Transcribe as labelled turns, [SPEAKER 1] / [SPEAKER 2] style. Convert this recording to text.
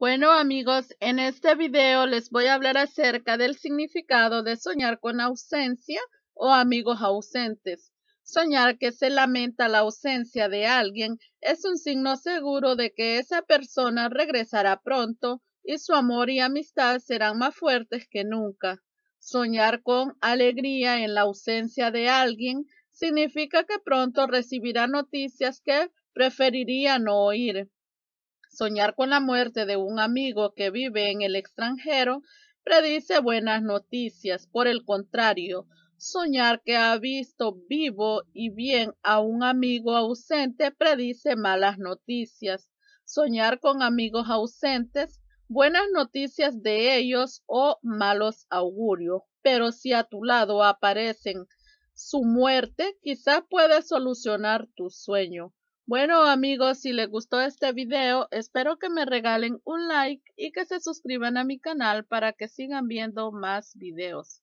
[SPEAKER 1] Bueno amigos, en este video les voy a hablar acerca del significado de soñar con ausencia o amigos ausentes. Soñar que se lamenta la ausencia de alguien es un signo seguro de que esa persona regresará pronto y su amor y amistad serán más fuertes que nunca. Soñar con alegría en la ausencia de alguien significa que pronto recibirá noticias que preferiría no oír. Soñar con la muerte de un amigo que vive en el extranjero predice buenas noticias. Por el contrario, soñar que ha visto vivo y bien a un amigo ausente predice malas noticias. Soñar con amigos ausentes, buenas noticias de ellos o malos augurios. Pero si a tu lado aparecen su muerte, quizás puede solucionar tu sueño. Bueno amigos, si les gustó este video, espero que me regalen un like y que se suscriban a mi canal para que sigan viendo más videos.